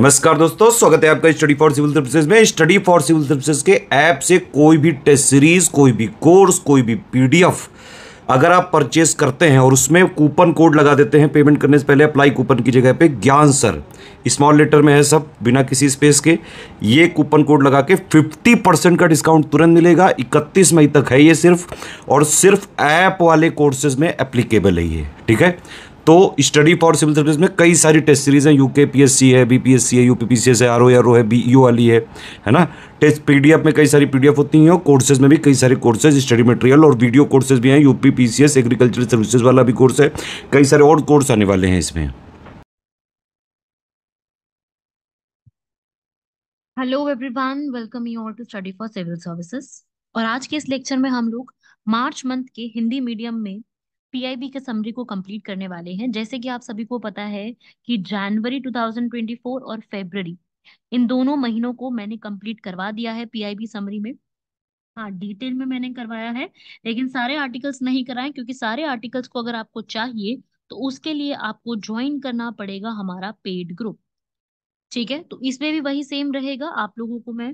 नमस्कार दोस्तों स्वागत है आपका स्टडी फॉर सिविल सर्विसेज में स्टडी फॉर सिविल सर्विसेज के ऐप से कोई भी टेस्ट सीरीज कोई भी कोर्स कोई भी पीडीएफ अगर आप परचेस करते हैं और उसमें कूपन कोड लगा देते हैं पेमेंट करने से पहले अप्लाई कूपन की जगह पे ज्ञान सर स्मॉल लेटर में है सब बिना किसी स्पेस के ये कूपन कोड लगा के 50 परसेंट का डिस्काउंट तुरंत मिलेगा 31 मई तक है ये सिर्फ और सिर्फ ऐप वाले कोर्सेज में एप्लीकेबल है ये ठीक है तो स्टडी फॉर सिविल सर्विस में कई सारी टेस्ट सीरीज हैं U K P S C है बी पी एस सी है U P P C S है आर ओ आर ओ है बी यू वाली है है ना टेस्ट पी डी एफ में कई सारी पी डी एफ होती हैं और कोर्सेज में भी कई सारे कोर्सेज स्टडी मटेरियल और वीडियो कोर्सेज भी हैं U P P C S agriculture services वाला भी कोर्स है कई सारे और कोर्स आने वाले हैं इसमें hello everyone welcome you all to study for civil services और आज के इस लेक्चर में हम लोग मार्च मंथ के हिंदी मीडियम में पीआईबी के समरी को कंप्लीट करने वाले हैं जैसे कि आप सभी को पता है कि जनवरी 2024 और फेबर इन दोनों महीनों को मैंने कंप्लीट करवा दिया है पीआईबी समरी में हाँ डिटेल में मैंने करवाया है लेकिन सारे आर्टिकल्स नहीं कराए क्योंकि सारे आर्टिकल्स को अगर आपको चाहिए तो उसके लिए आपको ज्वाइन करना पड़ेगा हमारा पेड ग्रुप ठीक है तो इसमें भी वही सेम रहेगा आप लोगों को मैं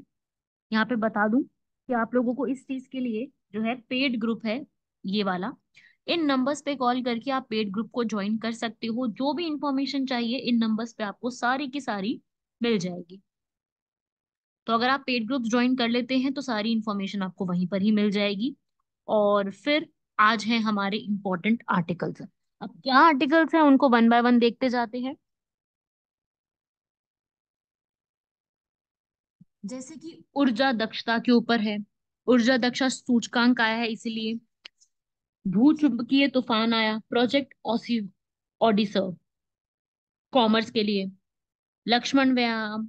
यहाँ पे बता दूं कि आप लोगों को इस चीज के लिए जो है पेड ग्रुप है ये वाला इन नंबर्स पे कॉल करके आप पेड ग्रुप को ज्वाइन कर सकते हो जो भी इंफॉर्मेशन चाहिए इन नंबर्स पे आपको सारी की सारी मिल जाएगी तो अगर आप पेड ग्रुप ज्वाइन कर लेते हैं तो सारी इंफॉर्मेशन आपको वहीं पर ही मिल जाएगी और फिर आज है हमारे इम्पोर्टेंट आर्टिकल्स अब क्या आर्टिकल्स हैं उनको वन बाय वन देखते जाते हैं जैसे कि ऊर्जा दक्षता के ऊपर है ऊर्जा दक्षता सूचकांक आया है इसीलिए भूचुंबकीय तूफान आया प्रोजेक्ट ऑसी ऑडिस कॉमर्स के लिए लक्ष्मण व्यायाम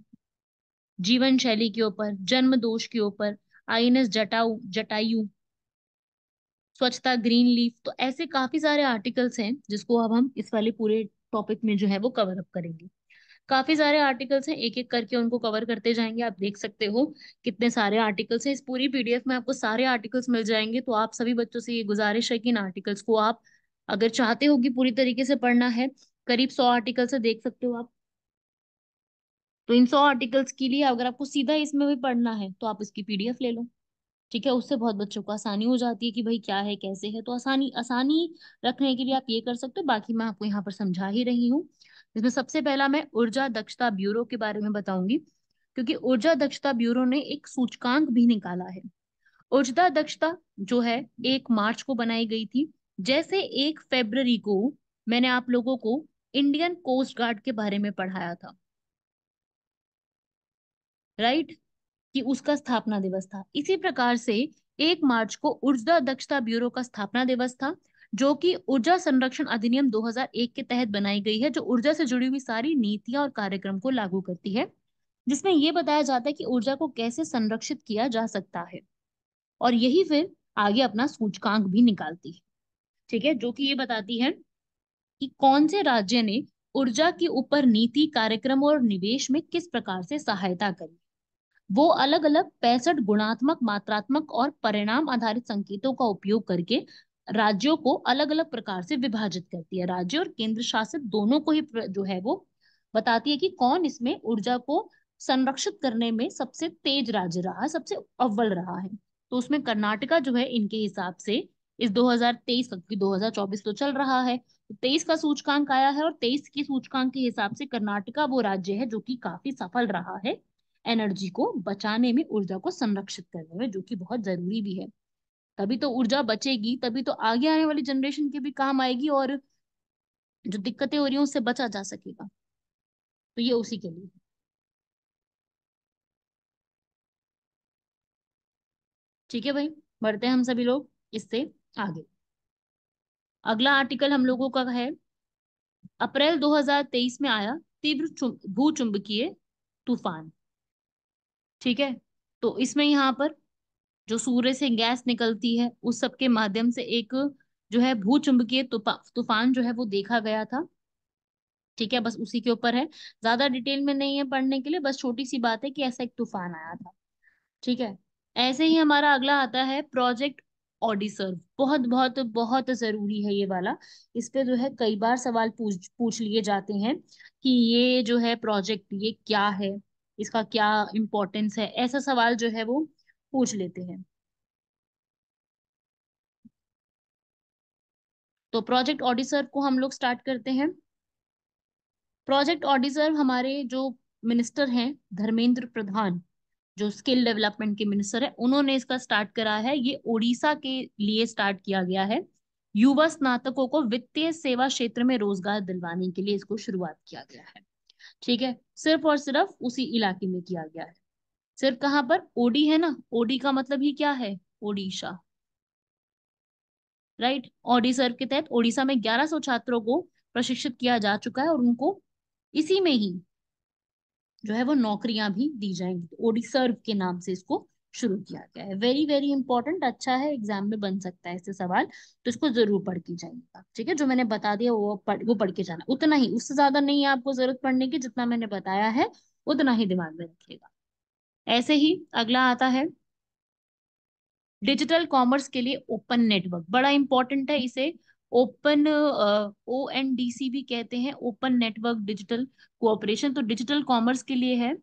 जीवन शैली के ऊपर जन्म दोष के ऊपर आई एन एस जटाऊ जटायु स्वच्छता ग्रीन लीफ तो ऐसे काफी सारे आर्टिकल्स हैं जिसको अब हम इस वाले पूरे टॉपिक में जो है वो कवर अप करेंगे काफी सारे आर्टिकल्स हैं एक एक करके उनको कवर करते जाएंगे आप देख सकते हो कितने सारे आर्टिकल्स हैं इस पूरी पीडीएफ में आपको सारे आर्टिकल्स मिल जाएंगे तो आप सभी बच्चों से ये गुजारिश है कि इन आर्टिकल्स को आप अगर चाहते हो कि पूरी तरीके से पढ़ना है करीब सौ आर्टिकल्स है देख सकते हो आप तो इन सौ आर्टिकल्स के लिए अगर आपको सीधा इसमें भी पढ़ना है तो आप इसकी पीडीएफ ले लो ठीक है उससे बहुत बच्चों को आसानी हो जाती है कि भाई क्या है कैसे है तो आसानी आसानी रखने के लिए आप ये कर सकते हो बाकी मैं आपको यहाँ पर समझा ही रही हूँ इसमें सबसे पहला मैं ऊर्जा दक्षता ब्यूरो के बारे में बताऊंगी क्योंकि ऊर्जा दक्षता ब्यूरो ने एक सूचकांक भी निकाला है ऊर्जा दक्षता जो है एक मार्च को बनाई गई थी जैसे एक फेब्ररी को मैंने आप लोगों को इंडियन कोस्ट गार्ड के बारे में पढ़ाया था राइट right? कि उसका स्थापना दिवस था इसी प्रकार से एक मार्च को ऊर्जा दक्षता ब्यूरो का स्थापना दिवस था जो कि ऊर्जा संरक्षण अधिनियम 2001 के तहत बनाई गई है जो ऊर्जा से जुड़ी हुई सारी नीतियां और कार्यक्रम को लागू करती है जिसमें यह बताया जाता है कि ऊर्जा को कैसे संरक्षित किया जा सकता है और यही फिर आगे अपना सूचकांक भी निकालती है ठीक है जो कि ये बताती है कि कौन से राज्य ने ऊर्जा के ऊपर नीति कार्यक्रम और निवेश में किस प्रकार से सहायता करी वो अलग अलग पैंसठ गुणात्मक मात्रात्मक और परिणाम आधारित संकेतों का उपयोग करके राज्यों को अलग अलग प्रकार से विभाजित करती है राज्य और केंद्र शासित दोनों को ही जो है वो बताती है कि कौन इसमें ऊर्जा को संरक्षित करने में सबसे तेज राज्य रहा सबसे अव्वल रहा है तो उसमें कर्नाटका जो है इनके हिसाब से इस 2023 का क्योंकि 2024 तो चल रहा है तो 23 का सूचकांक आया है और 23 के सूचकांक के हिसाब से कर्नाटका वो राज्य है जो कि काफी सफल रहा है एनर्जी को बचाने में ऊर्जा को संरक्षित करने में जो कि बहुत जरूरी भी है तभी तो ऊर्जा बचेगी तभी तो आगे आने वाली जनरेशन के भी काम आएगी और जो दिक्कतें हो रही हैं उससे बचा जा सकेगा तो ये उसी के लिए ठीक है भाई बढ़ते हैं हम सभी लोग इससे आगे अगला आर्टिकल हम लोगों का है अप्रैल 2023 में आया तीव्र भूचुंबकीय तूफान ठीक है तो इसमें यहाँ पर जो सूर्य से गैस निकलती है उस सब के माध्यम से एक जो है भूचुंबकीय तूफान जो है वो देखा गया था ठीक है बस उसी के ऊपर है ज्यादा डिटेल में नहीं है पढ़ने के लिए बस छोटी सी बात है कि ऐसा एक तूफान आया था ठीक है ऐसे ही हमारा अगला आता है प्रोजेक्ट ऑडिसर्व बहुत बहुत बहुत जरूरी है ये वाला इस पर जो है कई बार सवाल पूछ पूछ लिए जाते हैं कि ये जो है प्रोजेक्ट ये क्या है इसका क्या इम्पोर्टेंस है ऐसा सवाल जो है वो पूछ लेते हैं तो प्रोजेक्ट ऑडिसर को हम लोग स्टार्ट करते हैं प्रोजेक्ट ऑडिसर हमारे जो मिनिस्टर हैं धर्मेंद्र प्रधान जो स्किल डेवलपमेंट के मिनिस्टर है उन्होंने इसका स्टार्ट करा है ये ओडिशा के लिए स्टार्ट किया गया है युवा स्नातकों को वित्तीय सेवा क्षेत्र में रोजगार दिलवाने के लिए इसको शुरुआत किया गया है ठीक है सिर्फ और सिर्फ उसी इलाके में किया गया है सिर्फ कहाँ पर ओडी है ना ओडी का मतलब ही क्या है ओडिशा राइट ओडी सर्व के तहत ओडिशा में 1100 छात्रों को प्रशिक्षित किया जा चुका है और उनको इसी में ही जो है वो नौकरियां भी दी जाएंगी तो ओडी सर्व के नाम से इसको शुरू किया गया है वेरी वेरी इंपॉर्टेंट अच्छा है एग्जाम में बन सकता है इससे सवाल तो इसको जरूर पढ़ के जाएंगे ठीक है जो मैंने बता दिया वो पढ़ वो पढ़ के जाना उतना ही उससे ज्यादा नहीं है आपको जरूरत पड़ने की जितना मैंने बताया है उतना ही दिमाग में रखेगा ऐसे ही अगला आता है डिजिटल कॉमर्स के लिए ओपन नेटवर्क बड़ा इंपॉर्टेंट है इसे open O N D C भी कहते हैं ओपन नेटवर्क डिजिटल कोऑपरेशन तो डिजिटल कॉमर्स के लिए है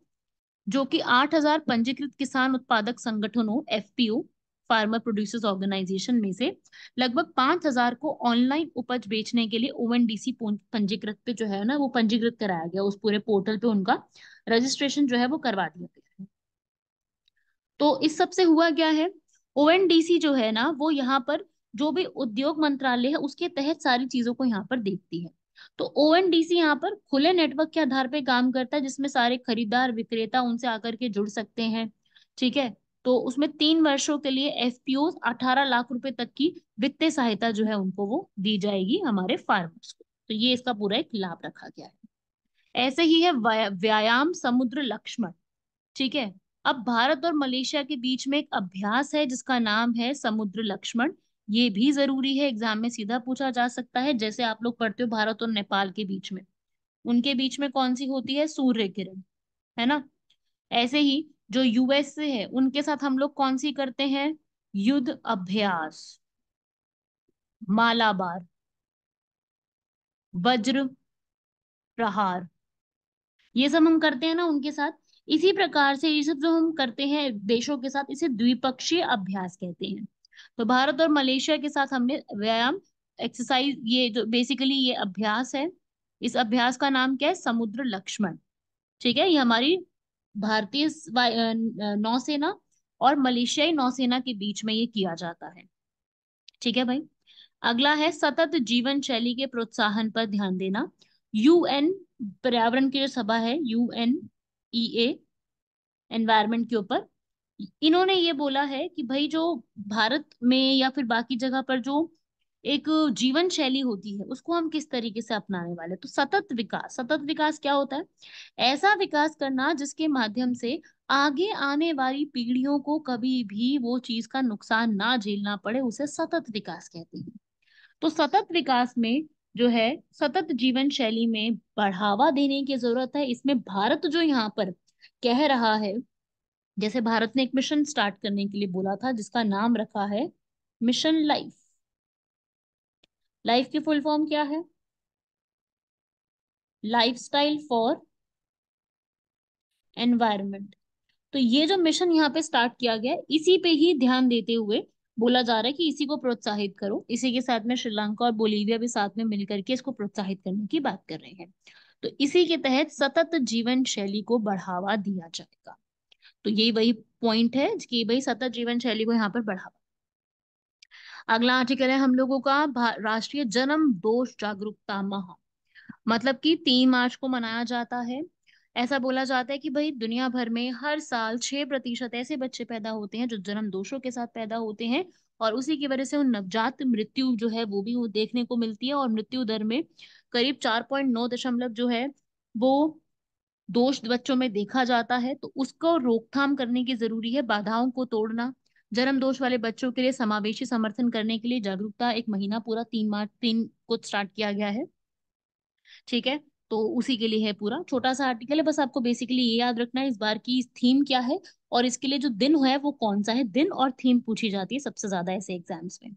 जो कि 8000 पंजीकृत किसान उत्पादक संगठनों एफपीओ फार्मर प्रोड्यूसर्स ऑर्गेनाइजेशन में से लगभग 5000 को ऑनलाइन उपज बेचने के लिए ओ सी पंजीकृत पे जो है ना वो पंजीकृत कराया गया उस पूरे पोर्टल पे उनका रजिस्ट्रेशन जो है वो करवा दिया गया तो इस सब से हुआ क्या है ओ जो है ना वो यहाँ पर जो भी उद्योग मंत्रालय है उसके तहत सारी चीजों को यहाँ पर देखती है तो ओ एन यहाँ पर खुले नेटवर्क के आधार पर काम करता है जिसमें सारे खरीदार विक्रेता उनसे आकर के जुड़ सकते हैं ठीक है तो उसमें तीन वर्षों के लिए एफ पी ओ अठारह लाख रुपए तक की वित्तीय सहायता जो है उनको वो दी जाएगी हमारे फार्मर्स को तो ये इसका पूरा एक लाभ रखा गया है ऐसे ही है व्यायाम समुद्र लक्ष्मण ठीक है अब भारत और मलेशिया के बीच में एक अभ्यास है जिसका नाम है समुद्र लक्ष्मण ये भी जरूरी है एग्जाम में सीधा पूछा जा सकता है जैसे आप लोग पढ़ते हो भारत और नेपाल के बीच में उनके बीच में कौन सी होती है सूर्य किरण है ना ऐसे ही जो यूएस से है उनके साथ हम लोग कौन सी करते हैं युद्ध अभ्यास मालाबार वज्र प्रहार ये सब हम करते हैं ना उनके साथ इसी प्रकार से ये सब जो हम करते हैं देशों के साथ इसे द्विपक्षीय अभ्यास कहते हैं तो भारत और मलेशिया के साथ हमने व्यायाम एक्सरसाइज ये जो बेसिकली ये अभ्यास है इस अभ्यास का नाम क्या है समुद्र लक्ष्मण ठीक है ये हमारी भारतीय नौसेना और मलेशियाई नौसेना के बीच में ये किया जाता है ठीक है भाई अगला है सतत जीवन शैली के प्रोत्साहन पर ध्यान देना यूएन पर्यावरण की जो सभा है यूएन ई ए एनवायरमेंट के ऊपर इन्होंने ये बोला है कि भाई जो भारत में या फिर बाकी जगह पर जो एक जीवन शैली होती है उसको हम किस तरीके से अपनाने वाले तो सतत विकास सतत विकास क्या होता है ऐसा विकास करना जिसके माध्यम से आगे आने वाली पीढ़ियों को कभी भी वो चीज का नुकसान ना झेलना पड़े उसे सतत विकास कहते हैं तो सतत विकास में जो है सतत जीवन शैली में बढ़ावा देने की जरूरत है इसमें भारत जो यहाँ पर कह रहा है जैसे भारत ने एक मिशन स्टार्ट करने के लिए बोला था जिसका नाम रखा है मिशन लाइफ लाइफ की फुल फॉर्म क्या है लाइफस्टाइल फॉर एनवायरमेंट तो ये जो मिशन यहाँ पे स्टार्ट किया गया इसी पे ही ध्यान देते हुए बोला जा रहा है कि इसी को प्रोत्साहित करो इसी के साथ में श्रीलंका और बोलीविया भी साथ में मिलकर के इसको प्रोत्साहित करने की बात कर रहे हैं तो इसी के तहत सतत जीवन शैली को बढ़ावा दिया जाएगा तो ये वही पॉइंट है कि भाई सतत जीवन शैली को यहाँ पर बढ़ावा अगला आर्टिकल है हम लोगों का राष्ट्रीय जन्म दोष जागरूकता माह मतलब कि तीन मार्च को मनाया जाता है ऐसा बोला जाता है कि भाई दुनिया भर में हर साल छह प्रतिशत ऐसे बच्चे पैदा होते हैं जो जन्म दोषों के साथ पैदा होते हैं और उसी की वजह से उन नवजात मृत्यु जो है वो भी देखने को मिलती है और मृत्यु दर में करीब चार पॉइंट नौ दशमलव जो है वो दोष बच्चों में देखा जाता है तो उसको रोकथाम करने की जरूरी है बाधाओं को तोड़ना जन्म दोष वाले बच्चों के लिए समावेशी समर्थन करने के लिए जागरूकता एक महीना पूरा तीन मार्च तीन को स्टार्ट किया गया है ठीक है तो उसी के लिए है पूरा छोटा सा आर्टिकल है बस आपको बेसिकली ये याद रखना है इस बार की थीम क्या है और इसके लिए जो दिन है वो कौन सा है दिन और थीम पूछी जाती है सबसे ज्यादा ऐसे एग्जाम्स में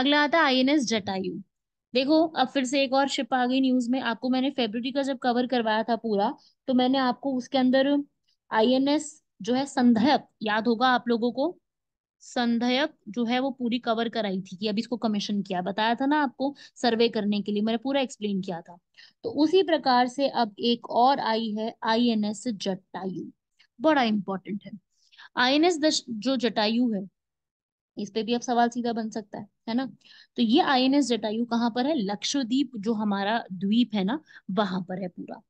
अगला आता है आई जटायु देखो अब फिर से एक और शिप आ गई न्यूज में आपको मैंने फेब्रुवरी का जब कवर करवाया था पूरा तो मैंने आपको उसके अंदर आईएनएस जो है संदर्भ याद होगा आप लोगों को संधयक जो है वो पूरी कवर कराई थी कि अभी इसको कमीशन किया बताया था ना आपको सर्वे करने के लिए मैंने पूरा एक्सप्लेन किया था तो उसी प्रकार से अब एक और आई है आई एन एस जटायु बड़ा इंपॉर्टेंट है आई एन एस जो जटायु है इस पे भी अब सवाल सीधा बन सकता है है ना तो ये आई एन एस जटायु कहाँ पर है लक्षद्वीप जो हमारा द्वीप है ना वहां पर है पूरा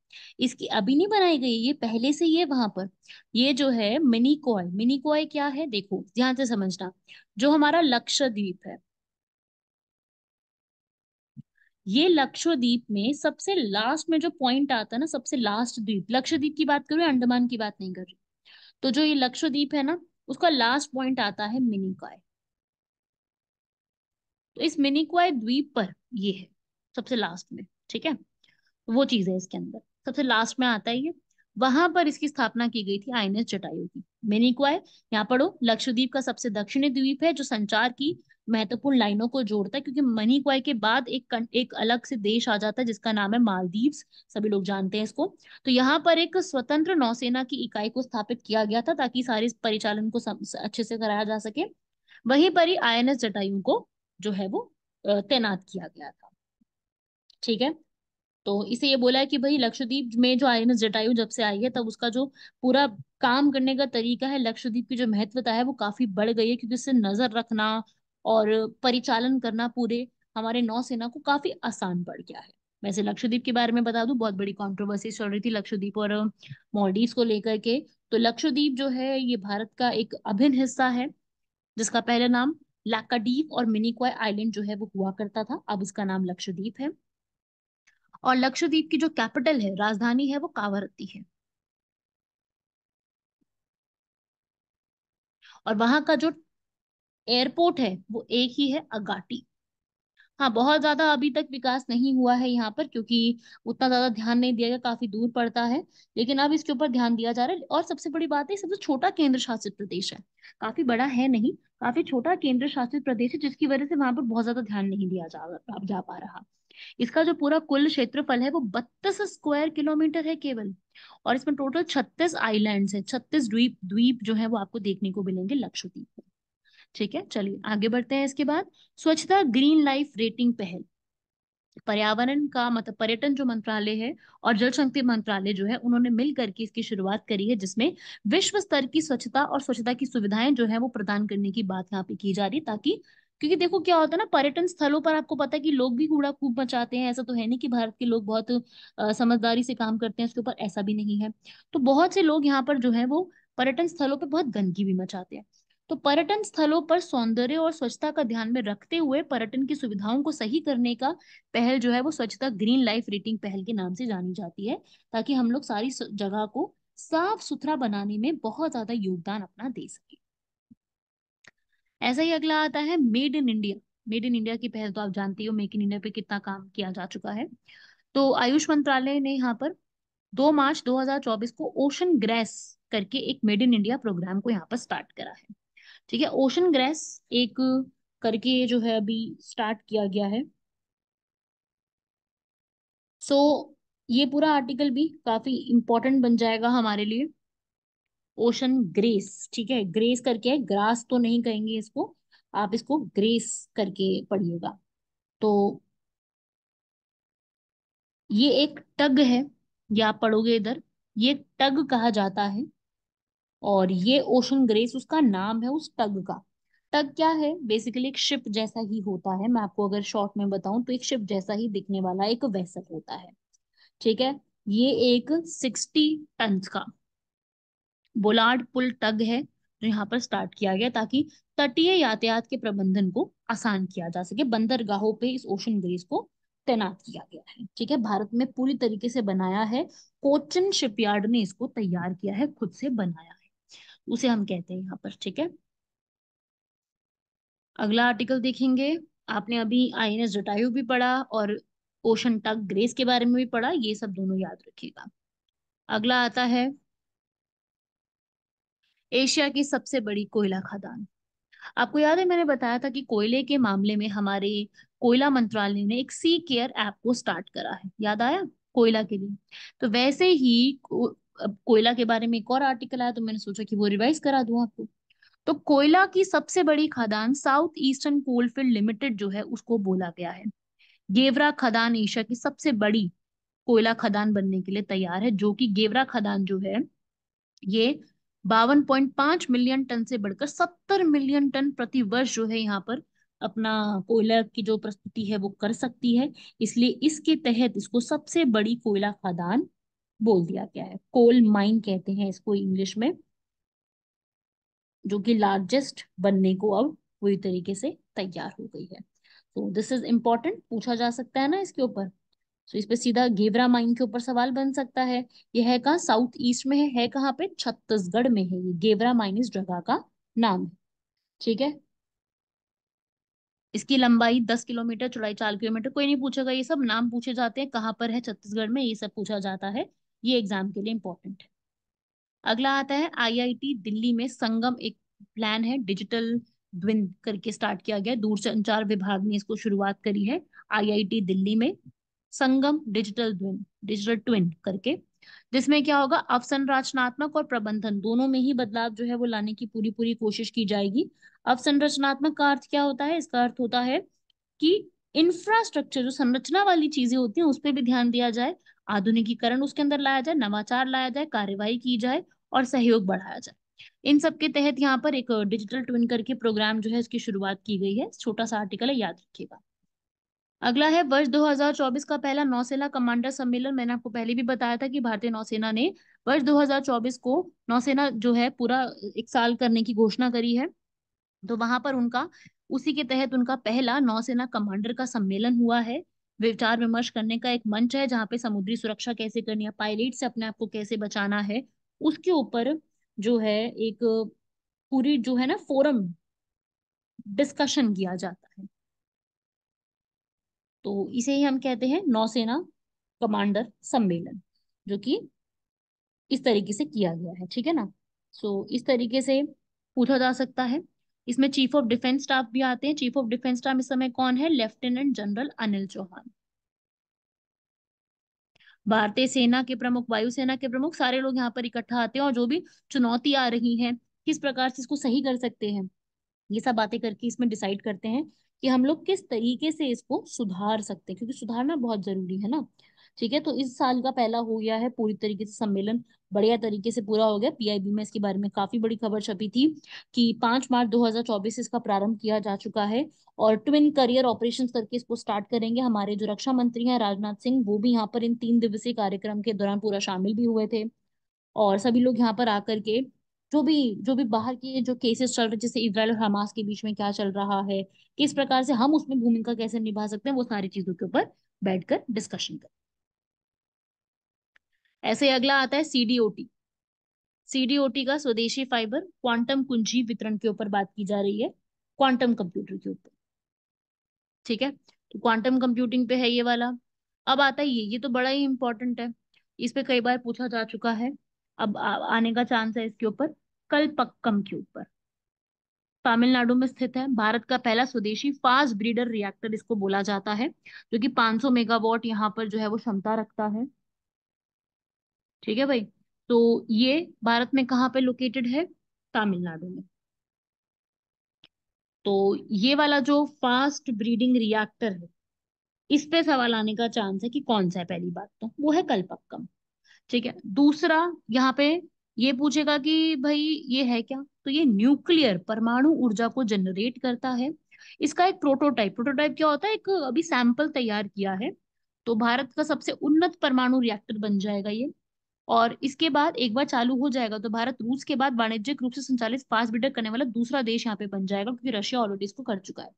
इसकी अभी नहीं बनाई गई ये पहले से ये वहां पर ये जो है मिनिकॉय मिनिकॉय क्या है देखो ध्यान से समझना जो हमारा लक्षद्वीप है ये लक्षद्वीप में सबसे लास्ट में जो पॉइंट आता है ना सबसे लास्ट द्वीप लक्षद्वीप की बात करूँ अंडमान की बात नहीं कर रही तो जो ये लक्षद्वीप है ना उसका लास्ट पॉइंट आता है मिनी कॉय तो इस मिनिक्वाय द्वीप पर ये है सबसे लास्ट में ठीक है वो चीज है इसके अंदर सबसे लास्ट में आता है ये वहां पर इसकी स्थापना की गई थी आईएनएस जटायु की मेनिक्वाय यहाँ पढ़ो लक्षद्वीप का सबसे दक्षिणी द्वीप है जो संचार की महत्वपूर्ण लाइनों को जोड़ता है क्योंकि मनीक्वाय के बाद एक एक अलग से देश आ जाता है जिसका नाम है मालदीव सभी लोग जानते हैं इसको तो यहाँ पर एक स्वतंत्र नौसेना की इकाई को स्थापित किया गया था ताकि सारे परिचालन को अच्छे से कराया जा सके वहीं पर ही आई जटायु को जो है वो तैनात किया गया था ठीक है तो इसे ये बोला है कि भाई लक्षद्वीप में जो आई एन जटायु जब से आई है तब उसका जो पूरा काम करने का तरीका है लक्षद्वीप की जो महत्वता है वो काफी बढ़ गई है क्योंकि उससे नजर रखना और परिचालन करना पूरे हमारे नौसेना को काफी आसान पड़ गया है वैसे लक्षद्वीप के बारे में बता दू बहुत बड़ी कॉन्ट्रोवर्सी चल रही थी लक्षद्वीप और मॉलडीव को लेकर के तो लक्षद्वीप जो है ये भारत का एक अभिन्न हिस्सा है जिसका पहला नाम लाकाडीप और मिनीकॉय आइलैंड जो है वो हुआ करता था अब उसका नाम लक्षद्वीप है और लक्षद्वीप की जो कैपिटल है राजधानी है वो कावरती है और वहां का जो एयरपोर्ट है वो एक ही है अगाटी हाँ बहुत ज्यादा अभी तक विकास नहीं हुआ है यहाँ पर क्योंकि उतना ज्यादा ध्यान नहीं दिया गया काफी दूर पड़ता है लेकिन अब इसके ऊपर ध्यान दिया जा रहा है और सबसे बड़ी बात है सबसे छोटा केंद्र शासित प्रदेश है काफी बड़ा है नहीं काफी छोटा केंद्र शासित प्रदेश है जिसकी वजह से वहां पर बहुत ज्यादा ध्यान नहीं दिया जा, जा पा रहा इसका जो पूरा कुल क्षेत्रफल है वो बत्तीस स्क्वायर किलोमीटर है केवल और इसमें टोटल छत्तीस आइलैंड्स हैं छत्तीस द्वीप द्वीप जो है वो आपको देखने को मिलेंगे लक्षद्वीप ठीक है चलिए आगे बढ़ते हैं इसके बाद स्वच्छता ग्रीन लाइफ रेटिंग पहल पर्यावरण का मतलब पर्यटन जो मंत्रालय है और जल शक्ति मंत्रालय जो है उन्होंने मिल करके इसकी शुरुआत करी है जिसमें विश्व स्तर की स्वच्छता और स्वच्छता की सुविधाएं जो है वो प्रदान करने की बात यहाँ पे की जा रही है ताकि क्योंकि देखो क्या होता है ना पर्यटन स्थलों पर आपको पता है कि लोग भी कूड़ा खूब मचाते हैं ऐसा तो है नहीं कि भारत के लोग बहुत समझदारी से काम करते हैं उसके ऊपर ऐसा भी नहीं है तो बहुत से लोग यहाँ पर जो है वो पर्यटन स्थलों पर बहुत गंदगी भी मचाते हैं तो पर्यटन स्थलों पर सौंदर्य और स्वच्छता का ध्यान में रखते हुए पर्यटन की सुविधाओं को सही करने का पहल जो है वो स्वच्छता ग्रीन लाइफ रेटिंग पहल के नाम से जानी जाती है ताकि हम लोग सारी जगह को साफ सुथरा बनाने में बहुत ज्यादा योगदान अपना दे सके ऐसा ही अगला आता है made in India made in India की पहल तो आप जानती हो मेक इन इंडिया पे कितना काम किया जा चुका है तो आयुष मंत्रालय ने यहाँ पर 2 मार्च 2024 को ओशन ग्रेस करके एक मेड इन इंडिया प्रोग्राम को यहाँ पर स्टार्ट करा है ठीक है ओशन ग्रेस एक करके जो है अभी स्टार्ट किया गया है सो so, ये पूरा आर्टिकल भी काफी इंपॉर्टेंट बन जाएगा हमारे लिए ओशन ग्रेस ठीक है ग्रेस करके है ग्रास तो नहीं कहेंगे इसको आप इसको ग्रेस करके पढ़िएगा तो ये एक टग है या आप पढ़ोगे इधर ये टग कहा जाता है और ये ओशन ग्रेस उसका नाम है उस टग का टग क्या है बेसिकली एक शिप जैसा ही होता है मैं आपको अगर शॉर्ट में बताऊं तो एक शिप जैसा ही दिखने वाला एक वैसक होता है ठीक है ये एक सिक्सटी टन का बोलार्ड पुल टग है जो यहाँ पर स्टार्ट किया गया ताकि तटीय यातायात के प्रबंधन को आसान किया जा सके बंदरगाहों पे इस ओशन ग्रेस को तैनात किया गया है ठीक है भारत में पूरी तरीके से बनाया है कोचन शिपयार्ड ने इसको तैयार किया है खुद से बनाया उसे हम कहते हैं यहाँ पर ठीक है अगला आर्टिकल देखेंगे आपने अभी आई एन एस जटायु भी पढ़ा और ओशन टक ग्रेस के बारे में भी पढ़ा ये सब दोनों याद रखिएगा अगला आता है एशिया की सबसे बड़ी कोयला खदान आपको याद है मैंने बताया था कि कोयले के मामले में हमारे कोयला मंत्रालय ने एक सी केयर ऐप को स्टार्ट करा है याद आया कोयला के लिए तो वैसे ही अब कोयला के बारे में एक और आर्टिकल आया तो मैंने सोचा कि वो रिवाइज करा दू आपको तो कोयला की सबसे बड़ी खदान साउथ ईस्टर्न कोलफील्ड लिमिटेड जो है उसको बोला गया है गेवरा खदान एशिया की सबसे बड़ी कोयला खदान बनने के लिए तैयार है जो कि गेवरा खदान जो है ये बावन पॉइंट पांच मिलियन टन से बढ़कर सत्तर मिलियन टन प्रति वर्ष जो है यहाँ पर अपना कोयला की जो प्रस्तुति है वो कर सकती है इसलिए इसके तहत इसको सबसे बड़ी कोयला खदान बोल दिया गया है कोल माइन कहते हैं इसको इंग्लिश में जो कि लार्जेस्ट बनने को अब पूरी तरीके से तैयार हो गई है तो दिस इज इम्पोर्टेंट पूछा जा सकता है ना इसके ऊपर तो इस पे सीधा गेवरा माइन के ऊपर सवाल बन सकता है यह है कहाँ साउथ ईस्ट में है है कहाँ पे छत्तीसगढ़ में है ये गेवरा माइन इस जगह का नाम है ठीक है इसकी लंबाई दस किलोमीटर चौड़ाई चार किलोमीटर कोई नहीं पूछेगा ये सब नाम पूछे जाते हैं कहाँ पर है छत्तीसगढ़ में ये सब पूछा जाता है ये एग्जाम के लिए इम्पोर्टेंट है अगला आता है आईआईटी दिल्ली में संगम एक प्लान है डिजिटल द्विंद करके स्टार्ट किया गया संचार विभाग ने इसको शुरुआत करी है आईआईटी दिल्ली में Sangam digital twin digital twin करके जिसमें क्या होगा अवसंरचनात्मक और प्रबंधन दोनों में ही बदलाव जो है वो लाने की पूरी पूरी कोशिश की जाएगी अवसंरचनात्मक का अर्थ क्या होता है इसका अर्थ होता है कि इंफ्रास्ट्रक्चर जो संरचना वाली चीजें होती हैं उस पर भी ध्यान दिया जाए आधुनिकीकरण उसके अंदर लाया जाए नवाचार लाया जाए कार्यवाही की जाए और सहयोग बढ़ाया जाए इन सब के तहत यहाँ पर एक डिजिटल ट्विन करके प्रोग्राम जो है इसकी शुरुआत की गई है छोटा सा आर्टिकल है याद रखिएगा अगला है वर्ष 2024 का पहला नौसेना कमांडर सम्मेलन मैंने आपको पहले भी बताया था कि भारतीय नौसेना ने वर्ष 2024 को नौसेना जो है पूरा एक साल करने की घोषणा करी है तो वहां पर उनका उसी के तहत उनका पहला नौसेना कमांडर का सम्मेलन हुआ है विचार विमर्श करने का एक मंच है जहाँ पे समुद्री सुरक्षा कैसे करनी है पायलट से अपने आप को कैसे बचाना है उसके ऊपर जो है एक पूरी जो है ना फोरम डिस्कशन किया जाता है तो इसे ही हम कहते हैं नौसेना कमांडर सम्मेलन जो कि इस तरीके से किया गया है ठीक है ना सो so, इस तरीके से पूछा जा सकता है इसमें चीफ ऑफ डिफेंस स्टाफ भी आते हैं चीफ ऑफ डिफेंस स्टाफ इस समय कौन है लेफ्टिनेंट जनरल अनिल चौहान भारतीय सेना के प्रमुख वायुसेना के प्रमुख सारे लोग यहाँ पर इकट्ठा आते हैं और जो भी चुनौती आ रही है किस प्रकार से इसको सही कर सकते हैं ये सब बातें करके इसमें डिसाइड करते हैं कि हम लोग किस तरीके से इसको सुधार सकते हैं क्योंकि सुधारना बहुत जरूरी है ना ठीक है तो इस साल का पहला हो गया है पूरी तरीके से सम्मेलन बढ़िया तरीके से पूरा हो गया पीआईबी में इसके बारे में काफी बड़ी खबर छपी थी कि पांच मार्च 2024 इसका प्रारंभ किया जा चुका है और ट्विन करियर ऑपरेशन करके इसको स्टार्ट करेंगे हमारे जो रक्षा मंत्री हैं राजनाथ सिंह वो भी यहाँ पर इन तीन दिवसीय कार्यक्रम के दौरान पूरा शामिल भी हुए थे और सभी लोग यहाँ पर आकर के जो भी जो भी बाहर के जो केसेस चल रहे जैसे इसराइल और हमास के बीच में क्या चल रहा है किस प्रकार से हम उसमें भूमिका कैसे निभा सकते हैं वो सारी चीजों के ऊपर बैठकर डिस्कशन करें ऐसे अगला आता है सीडीओटी सीडीओटी का स्वदेशी फाइबर क्वांटम कुंजी वितरण के ऊपर बात की जा रही है क्वांटम कंप्यूटर के ऊपर ठीक है तो क्वांटम कंप्यूटिंग पे है ये वाला अब आता है ये ये तो बड़ा ही इंपॉर्टेंट है इस पे कई बार पूछा जा चुका है अब आ, आने का चांस है इसके ऊपर कलपक्कम के ऊपर तमिलनाडु में स्थित है भारत का पहला स्वदेशी फास्ट ब्रीडर रिएक्टर इसको बोला जाता है जो कि 500 मेगावाट यहाँ पर जो है वो क्षमता रखता है ठीक है भाई तो ये भारत में कहाँ पे लोकेटेड है तमिलनाडु में तो ये वाला जो फास्ट ब्रीडिंग रिएक्टर है इस पे सवाल आने का चांस है कि कौन सा है पहली बात तो वो है कल्पक्कम ठीक है दूसरा यहाँ पे ये पूछेगा कि भाई ये है क्या तो ये न्यूक्लियर परमाणु ऊर्जा को जनरेट करता है इसका एक प्रोटोटाइप प्रोटोटाइप क्या होता है एक अभी सैंपल तैयार किया है तो भारत का सबसे उन्नत परमाणु रिएक्टर बन जाएगा ये और इसके बाद एक बार चालू हो जाएगा तो भारत रूस के बाद वाणिज्यिक रूप से संचालित फास्ट बिडर करने वाला दूसरा देश यहाँ पे बन जाएगा क्योंकि रशिया ऑलरेडी इसको कर चुका है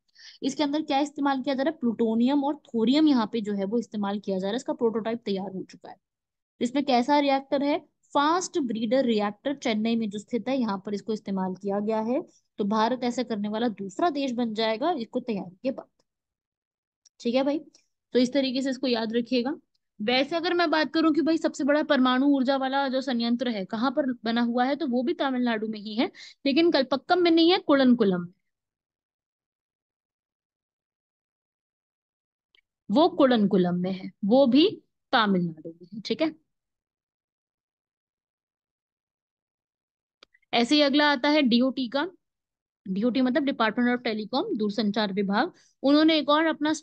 इसके अंदर क्या इस्तेमाल किया जा रहा है प्लूटोनियम और थोरियम यहाँ पे जो है वो इस्तेमाल किया जा रहा है इसका प्रोटोटाइप तैयार हो चुका है तो इसमें कैसा रिएक्टर है फास्ट ब्रीडर रिएक्टर चेन्नई में जो स्थित है यहाँ पर इसको इस्तेमाल किया गया है तो भारत ऐसा करने वाला दूसरा देश बन जाएगा इसको तैयारी के बाद ठीक है भाई तो इस तरीके से इसको याद रखिएगा वैसे अगर मैं बात करूं कि भाई सबसे बड़ा परमाणु ऊर्जा वाला जो संयंत्र है कहाँ पर बना हुआ है तो वो भी तमिलनाडु में ही है लेकिन कलपक्कम में नहीं है कुड़नकुलम वो कुड़नकुलम में है वो भी तमिलनाडु में है ठीक है ऐसे ही अगला आता है डीओटी का डीओटी मतलब डिपार्टमेंट ऑफ टेलीकॉम दूरसंचार विभाग उन्होंने एक और अपना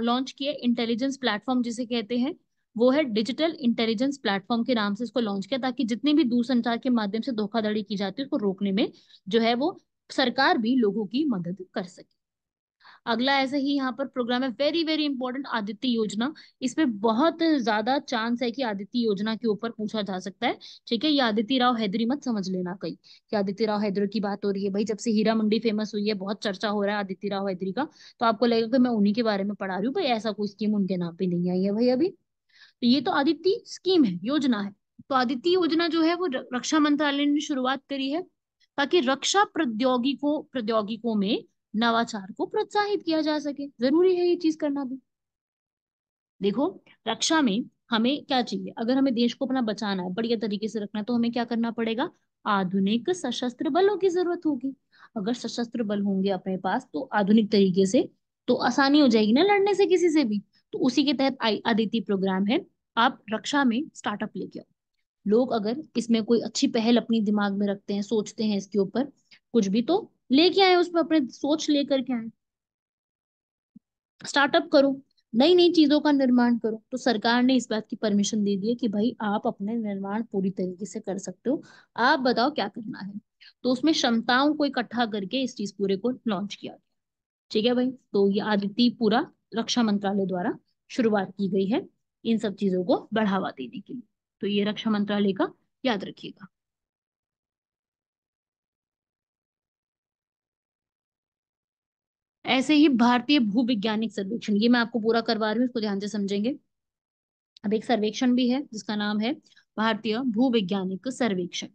लॉन्च किया इंटेलिजेंस प्लेटफॉर्म जिसे कहते हैं वो है डिजिटल इंटेलिजेंस प्लेटफॉर्म के नाम से इसको लॉन्च किया ताकि जितने भी दूरसंचार के माध्यम से धोखाधड़ी की जाती है उसको रोकने में जो है वो सरकार भी लोगों की मदद कर सके अगला ऐसे ही यहाँ पर प्रोग्राम है वेरी वेरी इंपॉर्टेंट आदित्य योजना इसमें बहुत ज्यादा चांस है कि आदित्य योजना के ऊपर पूछा जा सकता है ठीक है ये आदित्य राव हैदरी मत समझ लेना कहीं कि आदित्य राव हैदरी की बात हो रही है भाई जब से हीरा मंडी फेमस हुई है बहुत चर्चा हो रहा है आदित्य राव हैदरी का तो आपको लगेगा कि मैं उन्हीं के बारे में पढ़ा रही हूँ भाई ऐसा कोई स्कीम उनके नाम पर नहीं आई है भाई अभी तो ये तो आदित्य स्कीम है योजना है तो आदित्य योजना जो है वो रक्षा मंत्रालय ने शुरुआत करी है ताकि रक्षा प्रौद्योगिकों प्रौद्योगिकों में नवाचार को प्रोत्साहित किया जा सके जरूरी है ये चीज करना भी देखो रक्षा में हमें क्या चाहिए अगर हमें देश को अपना बचाना है बढ़िया तरीके से रखना है तो हमें क्या करना पड़ेगा आधुनिक सशस्त्र बलों की जरूरत होगी अगर सशस्त्र बल होंगे अपने पास तो आधुनिक तरीके से तो आसानी हो जाएगी ना लड़ने से किसी से भी तो उसी के तहत आदिति प्रोग्राम है आप रक्षा में स्टार्टअप लेके आओ लोग अगर इसमें कोई अच्छी पहल अपनी दिमाग में रखते हैं सोचते हैं इसके ऊपर कुछ भी तो लेके आए उसमें अपने सोच लेकर के आए स्टार्टअप करो नई नई चीजों का निर्माण करो तो सरकार ने इस बात की परमिशन दे दी है कि भाई आप अपने निर्माण पूरी तरीके से कर सकते हो आप बताओ क्या करना है तो उसमें क्षमताओं को इकट्ठा करके इस चीज पूरे को लॉन्च किया गया ठीक है भाई तो ये आदित्य पूरा रक्षा मंत्रालय द्वारा शुरुआत की गई है इन सब चीजों को बढ़ावा देने के लिए तो ये रक्षा मंत्रालय का याद रखिएगा ऐसे ही भारतीय भूविज्ञानिक सर्वेक्षण ये मैं आपको पूरा करवा रही हूँ इसको ध्यान से समझेंगे अब एक सर्वेक्षण भी है जिसका नाम है भारतीय भूविज्ञानिक सर्वेक्षण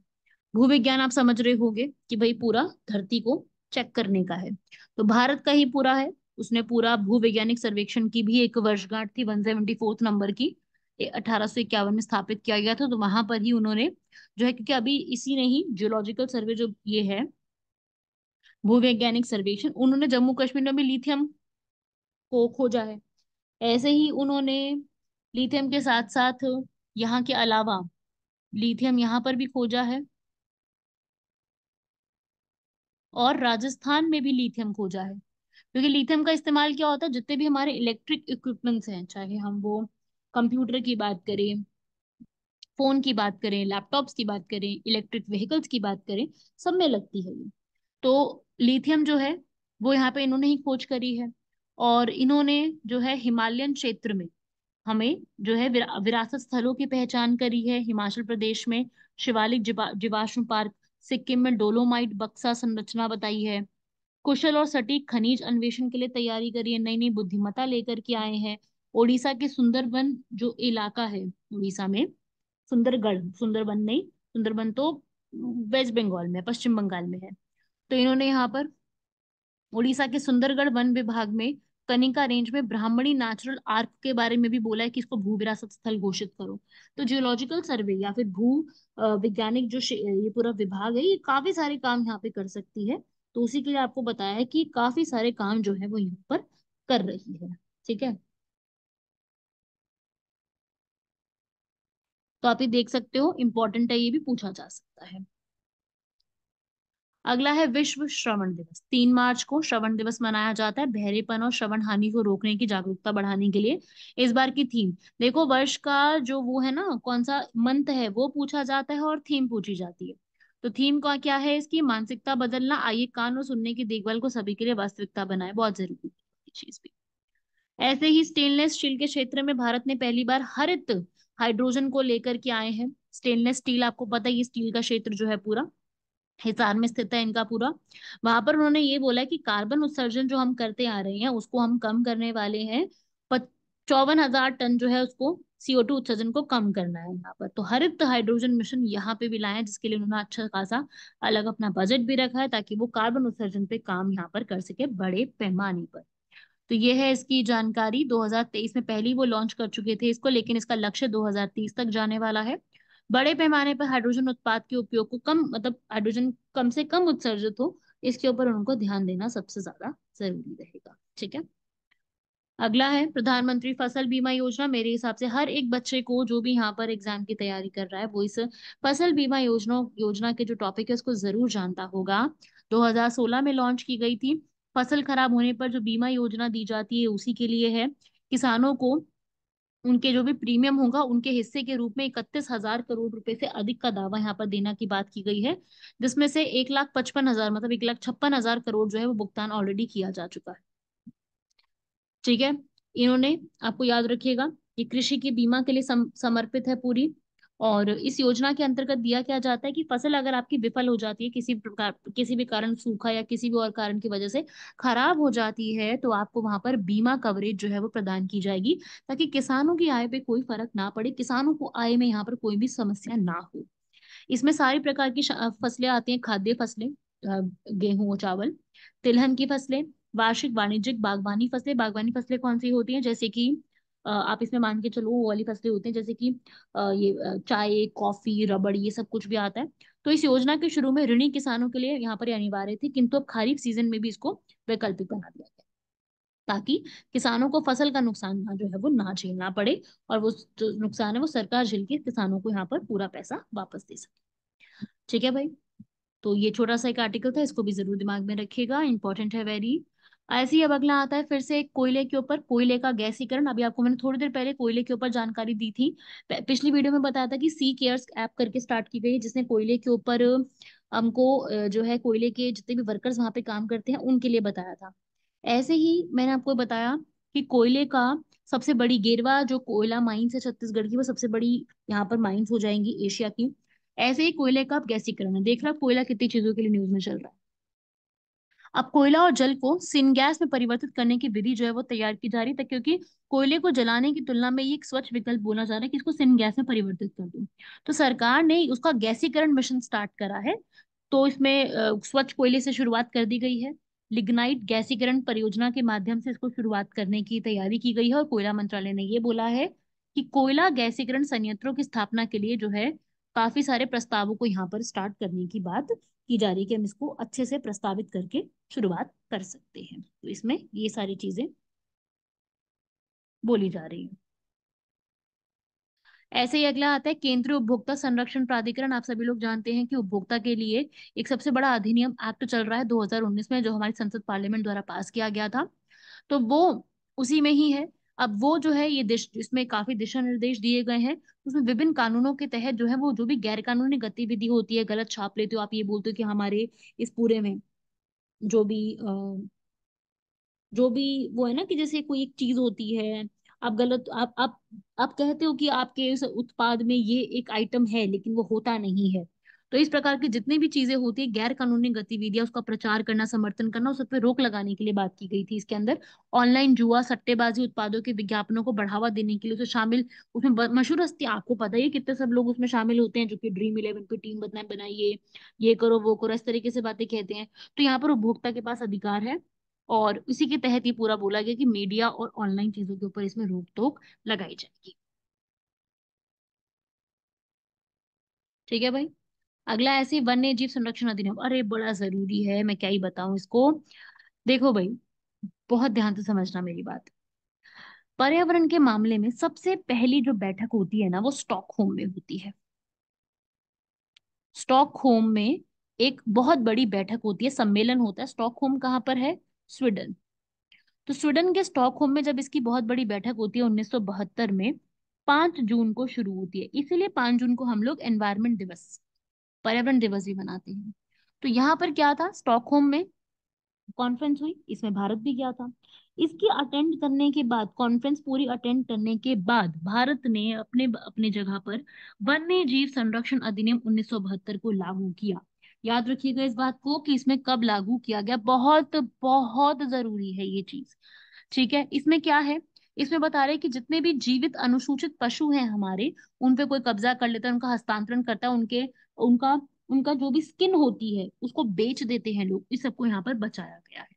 भूविज्ञान आप समझ रहे होंगे कि भाई पूरा धरती को चेक करने का है तो भारत का ही पूरा है उसने पूरा भूवैज्ञानिक सर्वेक्षण की भी एक वर्षगांठ थी वन सेवेंटी फोर्थ नंबर की अठारह सौ इक्यावन में स्थापित किया गया था तो वहां पर ही उन्होंने जो है क्योंकि अभी इसी ने ही जियोलॉजिकल सर्वे जो ये है भूवैज्ञानिक सर्वेक्षण उन्होंने जम्मू कश्मीर में भी लिथियम को खोजा है ऐसे ही उन्होंने लिथियम के साथ साथ यहाँ के अलावा लिथियम यहाँ पर भी खोजा है और राजस्थान में भी लिथियम खोजा है क्योंकि लिथियम का इस्तेमाल क्या होता है जितने भी हमारे इलेक्ट्रिक इक्विपमेंट्स हैं चाहे हम वो कंप्यूटर की बात करें फोन की बात करें लैपटॉप्स की बात करें इलेक्ट्रिक व्हीकल्स की बात करें सब में लगती है ये तो लिथियम जो है वो यहाँ पे इन्होंने ही खोज करी है और इन्होंने जो है हिमालयन क्षेत्र में हमें जो है विरा, विरासत स्थलों की पहचान करी है हिमाचल प्रदेश में शिवालिक जीवाश्म पार्क सिक्किम में डोलोमाइट बक्सा संरचना बताई है कुशल और सटीक खनिज अन्वेषण के लिए तैयारी करिए नई नई बुद्धिमता लेकर के आए हैं ओडिशा के सुंदरबन जो इलाका है उड़ीसा में सुंदरगढ़ सुंदरबन नहीं सुंदरबन तो वेस्ट बंगाल में पश्चिम बंगाल में है तो इन्होंने यहाँ पर उड़ीसा के सुंदरगढ़ वन विभाग में कनिका रेंज में ब्राह्मणी नेचुरल आर्क के बारे में भी बोला है कि इसको भू विरासत स्थल घोषित करो तो जियोलॉजिकल सर्वे या फिर भू वैज्ञानिक जो ये पूरा विभाग है ये काफी सारे काम यहाँ पे कर सकती है तो उसी के लिए आपको बताया है कि काफी सारे काम जो है वो यहाँ पर कर रही है ठीक है तो आप ये देख सकते हो इम्पोर्टेंट है ये भी पूछा जा सकता है अगला है विश्व श्रवण दिवस तीन मार्च को श्रवण दिवस मनाया जाता है बहरेपन और श्रवण हानि को रोकने की जागरूकता बढ़ाने के लिए इस बार की थीम देखो वर्ष का जो वो है ना कौन सा मंथ है वो पूछा जाता है और थीम पूछी जाती है तो थीम का क्या है इसकी मानसिकता बदलना आइए कान और सुनने की देखभाल को सभी के लिए वास्तविकता बनाए बहुत जरूरी चीज भी ऐसे ही स्टेनलेस स्टील के क्षेत्र में भारत ने पहली बार हरित हाइड्रोजन को लेकर के आए हैं स्टेनलेस स्टील आपको पता है स्टील का क्षेत्र जो है पूरा हिसार में स्थित है इनका पूरा वहां पर उन्होंने ये बोला कि कार्बन उत्सर्जन जो हम करते आ रहे हैं उसको हम कम करने वाले हैं चौवन हजार टन जो है उसको सीओ टू उत्सर्जन को कम करना है यहाँ पर तो हरित हाइड्रोजन मिशन यहाँ पे भी लाए हैं जिसके लिए उन्होंने अच्छा खासा अलग अपना बजट भी रखा है ताकि वो कार्बन उत्सर्जन पे काम यहाँ पर कर सके बड़े पैमाने पर तो ये है इसकी जानकारी 2023 में पहली वो लॉन्च कर चुके थे इसको लेकिन इसका लक्ष्य 2030 तक जाने वाला है बड़े पैमाने पर हाइड्रोजन उत्पाद के उपयोग को कम मतलब हाइड्रोजन कम से कम उत्सर्जित हो इसके ऊपर उनको ध्यान देना सबसे ज्यादा जरूरी रहेगा ठीक है अगला है प्रधानमंत्री फसल बीमा योजना मेरे हिसाब से हर एक बच्चे को जो भी यहाँ पर एग्जाम की तैयारी कर रहा है वो इस फसल बीमा योजना योजना के जो टॉपिक है उसको जरूर जानता होगा 2016 में लॉन्च की गई थी फसल खराब होने पर जो बीमा योजना दी जाती है उसी के लिए है किसानों को उनके जो भी प्रीमियम होगा उनके हिस्से के रूप में इकतीस हजार करोड़ रुपए से अधिक का दावा यहाँ पर देना की बात की गई है जिसमें से एक लाख पचपन हजार मतलब एक लाख छप्पन हजार करोड़ जो है वो भुगतान ऑलरेडी किया जा चुका है ठीक है इन्होंने आपको याद रखिएगा ये कृषि की बीमा के लिए समर्पित है पूरी और इस योजना के अंतर्गत दिया क्या जाता है कि फसल अगर आपकी विफल हो जाती है किसी प्रकार किसी भी कारण सूखा या किसी भी और कारण की वजह से खराब हो जाती है तो आपको वहां पर बीमा कवरेज जो है वो प्रदान की जाएगी ताकि किसानों की आय पे कोई फर्क ना पड़े किसानों को आय में यहाँ पर कोई भी समस्या ना हो इसमें सारी प्रकार की फसलें आती हैं खाद्य फसलें गेहूं चावल तिलहन की फसलें वार्षिक वाणिज्यिक बागवानी फसलें बागवानी फसलें कौन सी होती हैं जैसे कि आप इसमें मान के चलो वो वाली फसलें होती हैं जैसे कि ये चाय कॉफी रबड़ ये सब कुछ भी आता है तो इस योजना के शुरू में ऋणी किसानों के लिए यहाँ पर अनिवार्य थी किंतु अब खरीफ सीजन में भी इसको वैकल्पिक बना दिया गया ताकि किसानों को फसल का नुकसान ना जो है वो ना झेलना पड़े और वो जो नुकसान है वो सरकार झेल के किसानों को यहाँ पर पूरा पैसा वापस दे सके ठीक है भाई तो ये छोटा सा एक आर्टिकल था इसको भी जरूर दिमाग में रखिएगा इंपॉर्टेंट है वेरी ऐसे ही अब अगला आता है फिर से कोयले के ऊपर कोयले का गैसीकरण अभी आपको मैंने थोड़ी देर पहले कोयले के ऊपर जानकारी दी थी पिछली वीडियो में बताया था कि सी केयर्स ऐप करके स्टार्ट की गई है जिसने कोयले के ऊपर हमको जो है कोयले के जितने भी वर्कर्स वहां पे काम करते हैं उनके लिए बताया था ऐसे ही मैंने आपको बताया कि कोयले का सबसे बड़ी गेरवा जो कोयला माइन्स है छत्तीसगढ़ की वो सबसे बड़ी यहाँ पर माइन्स हो जाएंगी एशिया की ऐसे ही कोयले का आप गैसीकरण है देख रहे आप कोयला कितनी चीजों के लिए न्यूज में चल रहा है अब कोयला और जल को सिनगैस में परिवर्तित करने की विधि जो है वो तैयार की जा रही है क्योंकि कोयले को जलाने की तुलना में ये एक स्वच्छ विकल्प बोला जा रहा है कि इसको सिनगैस में परिवर्तित कर दू तो सरकार ने उसका गैसीकरण मिशन स्टार्ट करा है तो इसमें स्वच्छ कोयले से शुरुआत कर दी गई है लिग्नाइट गैसीकरण परियोजना के माध्यम से इसको शुरुआत करने की तैयारी की गई है और कोयला मंत्रालय ने यह बोला है कि कोयला गैसीकरण संयंत्रों की स्थापना के लिए जो है काफी सारे प्रस्तावों को यहाँ पर स्टार्ट करने की बात की जा रही है कि हम इसको अच्छे से प्रस्तावित करके शुरुआत कर सकते हैं तो इसमें ये सारी चीजें बोली जा रही है ऐसे ही अगला आता है केंद्रीय उपभोक्ता संरक्षण प्राधिकरण आप सभी लोग जानते हैं कि उपभोक्ता के लिए एक सबसे बड़ा अधिनियम एक्ट चल रहा है 2019 में जो हमारी संसद पार्लियामेंट द्वारा पास किया गया था तो वो उसी में ही है अब वो जो है ये दिश इसमें काफी दिशा निर्देश दिए गए हैं तो उसमें विभिन्न कानूनों के तहत जो है वो जो भी गैर कानूनी गतिविधि होती है गलत छाप लेते हो आप ये बोलते हो कि हमारे इस पूरे में जो भी जो भी वो है ना कि जैसे कोई एक चीज होती है आप गलत आप आप आप कहते हो कि आपके इस उत्पाद में ये एक आइटम है लेकिन वो होता नहीं है तो इस प्रकार की जितनी भी चीजें होती है गैर कानूनी गतिविधियां उसका प्रचार करना समर्थन करना उस पर रोक लगाने के लिए बात की गई थी इसके अंदर ऑनलाइन जुआ सट्टेबाजी उत्पादों के विज्ञापनों को बढ़ावा देने के लिए उसे शामिल उसमें मशहूर हस्ती आपको पता ही कितने सब लोग उसमें शामिल होते हैं जो कि ड्रीम इलेवन की टीम बनाए बनाइए ये करो वो करो इस तरीके से बातें कहते हैं तो यहाँ पर उपभोक्ता के पास अधिकार है और इसी के तहत ये पूरा बोला गया कि मीडिया और ऑनलाइन चीजों के ऊपर इसमें रोक टोक लगाई जाएगी ठीक है भाई अगला ऐसे वन्य जीव संरक्षण अधिनियम अरे बड़ा जरूरी है मैं क्या ही बताऊं इसको देखो भाई बहुत ध्यान से समझना मेरी बात पर्यावरण के मामले में सबसे पहली जो बैठक होती है ना वो स्टॉक होम में होती है स्टॉक होम में एक बहुत बड़ी बैठक होती है सम्मेलन होता है स्टॉक होम कहां पर है स्वीडन तो स्वीडन के स्टॉक होम में जब इसकी बहुत बड़ी बैठक होती है उन्नीस में पांच जून को शुरू होती है इसीलिए पांच जून को हम लोग एनवायरमेंट दिवस पर्यावरण दिवस भी मनाते हैं तो यहाँ पर क्या था स्टॉकहोम में कॉन्फ्रेंस हुई इसमें भारत भी गया था इसकी अटेंड करने के बाद कॉन्फ्रेंस पूरी अटेंड करने के बाद भारत ने अपने अपने जगह पर वन्य जीव संरक्षण अधिनियम उन्नीस को लागू किया याद रखिएगा इस बात को कि इसमें कब लागू किया गया बहुत बहुत जरूरी है ये चीज ठीक है इसमें क्या है इसमें बता रहे हैं कि जितने भी जीवित अनुसूचित पशु हैं हमारे उन पे कोई कब्जा कर लेता है उनका हस्तांतरण करता है उनके उनका उनका जो भी स्किन होती है उसको बेच देते हैं लोग इस सबको यहाँ पर बचाया गया है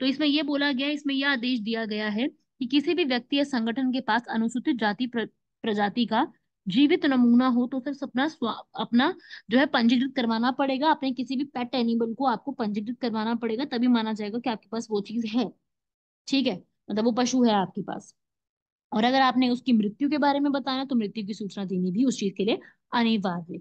तो इसमें यह बोला गया इसमें यह आदेश दिया गया है कि किसी भी व्यक्ति या संगठन के पास अनुसूचित जाति प्र, प्रजाति का जीवित नमूना हो तो सिर्फ अपना अपना जो है पंजीकृत करवाना पड़ेगा अपने किसी भी पेट एनिमल को आपको पंजीकृत करवाना पड़ेगा तभी माना जाएगा कि आपके पास वो चीज है ठीक है मतलब वो पशु है आपके पास और अगर आपने उसकी मृत्यु के बारे में बताया तो मृत्यु की सूचना देनी भी उस चीज के लिए अनिवार्य है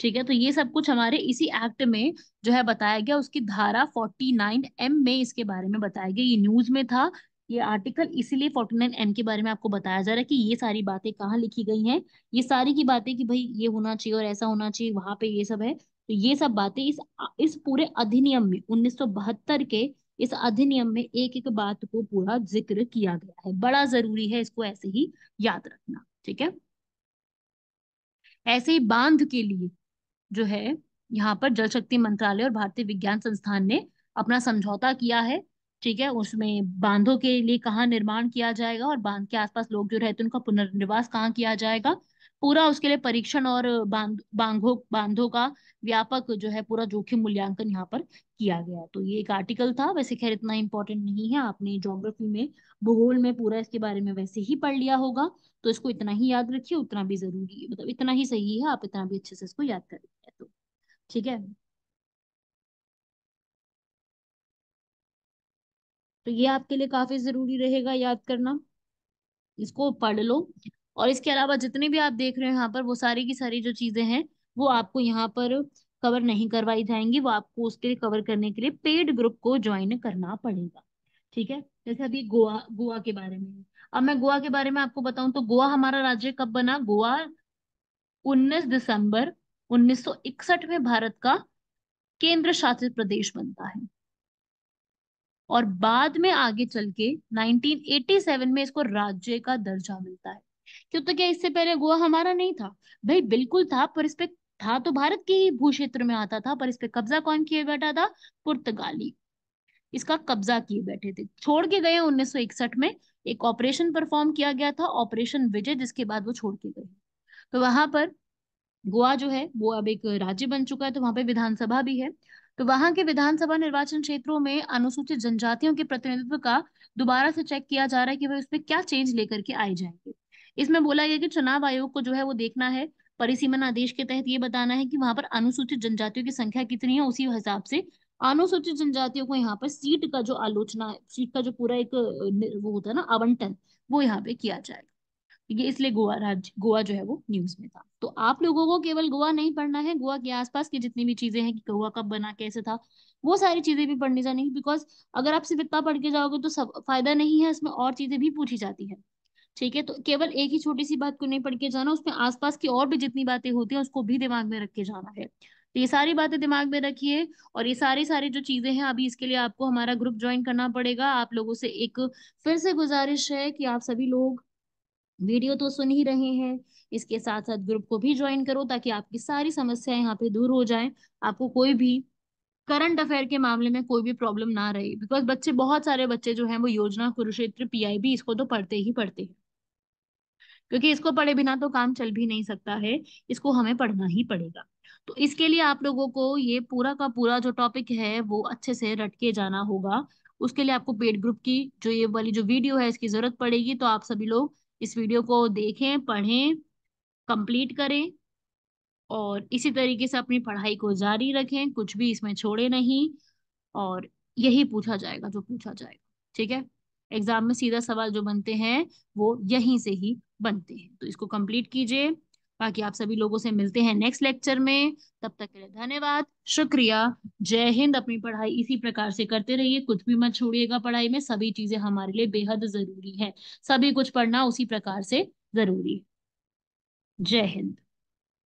ठीक है तो ये सब कुछ हमारे इसी एक्ट में जो है बताया गया उसकी धारा 49 एम में इसके बारे में बताया गया ये न्यूज में था ये आर्टिकल इसीलिए 49 एम के बारे में आपको बताया जा रहा है कि ये सारी बातें कहाँ लिखी गई हैं ये सारी की बातें कि भाई ये होना चाहिए और ऐसा होना चाहिए वहां पे ये सब है तो ये सब बातें इस इस पूरे अधिनियम में उन्नीस के इस अधिनियम में एक एक बात को पूरा जिक्र किया गया है बड़ा जरूरी है इसको ऐसे ही याद रखना ठीक है ऐसे ही बांध के लिए जो है यहाँ पर जल शक्ति मंत्रालय और भारतीय विज्ञान संस्थान ने अपना समझौता किया है ठीक है उसमें बांधों के लिए कहाँ निर्माण किया जाएगा और बांध के आसपास लोग जो रहते हैं उनका पुनर्निवास कहाँ किया जाएगा पूरा उसके लिए परीक्षण और बांध बांधों बांधों का व्यापक जो है पूरा जोखिम मूल्यांकन यहाँ पर किया गया तो ये एक आर्टिकल था वैसे खैर इतना इंपॉर्टेंट नहीं है आपने ज्योग्राफी में भूगोल में पूरा इसके बारे में वैसे ही पढ़ लिया होगा तो इसको इतना ही याद रखिए उतना भी जरूरी है मतलब इतना ही सही है आप इतना भी अच्छे से इसको याद करेंगे तो ठीक है तो ये आपके लिए काफी जरूरी रहेगा याद करना इसको पढ़ लो और इसके अलावा जितने भी आप देख रहे हो यहाँ पर वो सारी की सारी जो चीजें हैं वो आपको यहाँ पर कवर नहीं करवाई जाएंगी वो आपको उसके लिए कवर करने के लिए पेड ग्रुप को ज्वाइन करना पड़ेगा ठीक है जैसे अभी गोवा गोवा के बारे में अब मैं गोवा के बारे में आपको बताऊं तो गोवा हमारा राज्य कब बना गोवा 19 दिसंबर 1961 में भारत का केंद्र शासित प्रदेश बनता है और बाद में आगे चल के 1987 में इसको राज्य का दर्जा मिलता है क्यों तो क्या इससे पहले गोवा हमारा नहीं था भाई बिल्कुल था पर इस पे था तो भारत के ही भू क्षेत्र में आता था पर इस पे कब्जा कौन किए बैठा था पुर्तगाली इसका कब्जा किए बैठे थे छोड़ के गए 1961 में एक ऑपरेशन परफॉर्म किया गया था ऑपरेशन विजय जिसके बाद वो छोड़ के गए तो वहां पर गोवा जो है वो अब एक राज्य बन चुका है तो वहां पे विधानसभा भी है तो वहां के विधानसभा निर्वाचन क्षेत्रों में अनुसूचित जनजातियों के प्रतिनिधित्व का दोबारा से चेक किया जा रहा है कि भाई उसमें क्या चेंज लेकर के आए जाएंगे इसमें बोला गया कि चुनाव आयोग को जो है वो देखना है परिसीमन आदेश के तहत ये बताना है कि वहां पर अनुसूचित जनजातियों की संख्या कितनी है उसी हिसाब से अनुसूचित जनजातियों को यहाँ पर सीट का जो आलोचना सीट का जो पूरा एक वो होता है ना आवंटन वो यहाँ पे किया जाएगा ये इसलिए गोवा राज्य गोवा जो है वो न्यूज में था तो आप लोगों को केवल गोवा नहीं पढ़ना है गोवा के आसपास की जितनी भी चीजें हैं कि गोवा कब बना कैसे था वो सारी चीजें भी पढ़नी जानी बिकॉज अगर आप सिर्फ इतना पढ़ के जाओगे तो सब फायदा नहीं है इसमें और चीजें भी पूछी जाती है ठीक है तो केवल एक ही छोटी सी बात को नहीं पढ़ के जाना उसमें आसपास की और भी जितनी बातें होती है उसको भी दिमाग में रख के जाना है तो ये सारी बातें दिमाग में रखिए और ये सारी सारी जो चीजें हैं अभी इसके लिए आपको हमारा ग्रुप ज्वाइन करना पड़ेगा आप लोगों से एक फिर से गुजारिश है कि आप सभी लोग वीडियो तो सुन ही रहे हैं इसके साथ साथ ग्रुप को भी ज्वाइन करो ताकि आपकी सारी समस्या यहाँ पे दूर हो जाए आपको कोई भी करंट अफेयर के मामले में कोई भी प्रॉब्लम ना रहे बिकॉज बच्चे बहुत सारे बच्चे जो हैं वो योजना कुरुक्षेत्र पीआईबी इसको तो पढ़ते ही पढ़ते हैं क्योंकि इसको पढ़े बिना तो काम चल भी नहीं सकता है इसको हमें पढ़ना ही पड़ेगा तो इसके लिए आप लोगों को ये पूरा का पूरा जो टॉपिक है वो अच्छे से रट के जाना होगा उसके लिए आपको पेड ग्रुप की जो ये वाली जो वीडियो है इसकी जरूरत पड़ेगी तो आप सभी लोग इस वीडियो को देखें पढ़ें कंप्लीट करें और इसी तरीके से अपनी पढ़ाई को जारी रखें कुछ भी इसमें छोड़े नहीं और यही पूछा जाएगा जो पूछा जाएगा ठीक है एग्जाम में सीधा सवाल जो बनते हैं वो यहीं से ही बनते हैं तो इसको कंप्लीट कीजिए बाकी आप सभी लोगों से मिलते हैं नेक्स्ट लेक्चर में तब तक के लिए धन्यवाद शुक्रिया जय हिंद अपनी पढ़ाई इसी प्रकार से करते रहिए कुछ भी मत छोड़िएगा पढ़ाई में सभी चीजें हमारे लिए बेहद जरूरी है सभी कुछ पढ़ना उसी प्रकार से जरूरी जय हिंद